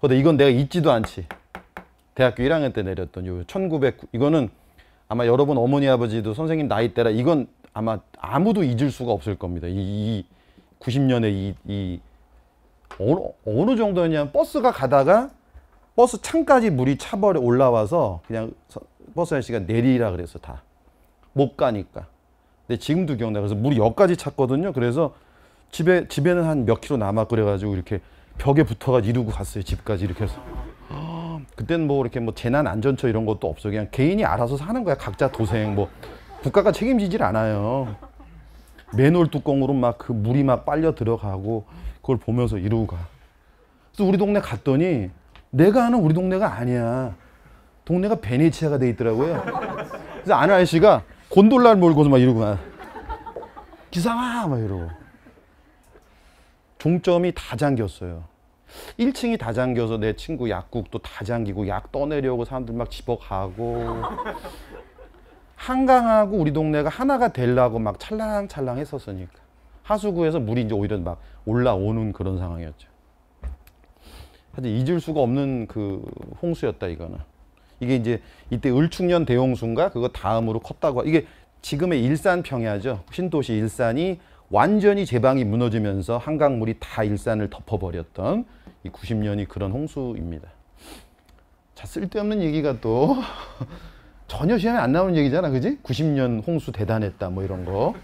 근데 이건 내가 잊지도 않지. 대학교 1학년 때 내렸던 요 1900, 이거는 아마 여러분 어머니 아버지도 선생님 나이 때라 이건 아마 아무도 잊을 수가 없을 겁니다. 이, 이 90년에 이, 이 어느, 어느 정도였냐면 버스가 가다가 버스 창까지 물이 차버려 올라와서 그냥 버스 아저씨가 내리라 그래서 다 못 가니까. 근데 지금도 기억나. 그래서 물이 여기까지 찼거든요. 그래서 집에 집에는 한몇 킬로 남아 그래가지고 이렇게 벽에 붙어가지고 이러고 갔어요 집까지 이렇게 해서 그때는 뭐 이렇게 뭐 재난 안전처 이런 것도 없어 그냥 개인이 알아서 사는 거야 각자 도생 뭐 국가가 책임지질 않아요 맨홀 뚜껑으로 막 그 물이 막 빨려 들어가고 그걸 보면서 이러고 가 그래서 우리 동네 갔더니 내가 아는 우리 동네가 아니야 동네가 베네치아가 돼 있더라고요 그래서 아는 아저씨가 곤돌라를 몰고서 막 이러고 막 기상아 막 이러고 중점이 다 잠겼어요. 1층이 다 잠겨서 내 친구 약국도 다 잠기고 약 떠내려고 사람들 막 집어가고 한강하고 우리 동네가 하나가 되려고 막 찰랑찰랑 했었으니까 하수구에서 물이 이제 오히려 막 올라오는 그런 상황이었죠. 사실 잊을 수가 없는 그 홍수였다 이거는. 이게 이제 이때 을충년 대홍수인가 그거 다음으로 컸다고 이게 지금의 일산 평야죠. 신도시 일산이 완전히 제방이 무너지면서 한강물이 다 일산을 덮어버렸던 이 90년이 그런 홍수입니다. 자, 쓸데없는 얘기가 또 전혀 시험에 안 나오는 얘기잖아, 그지? 90년 홍수 대단했다, 뭐 이런 거.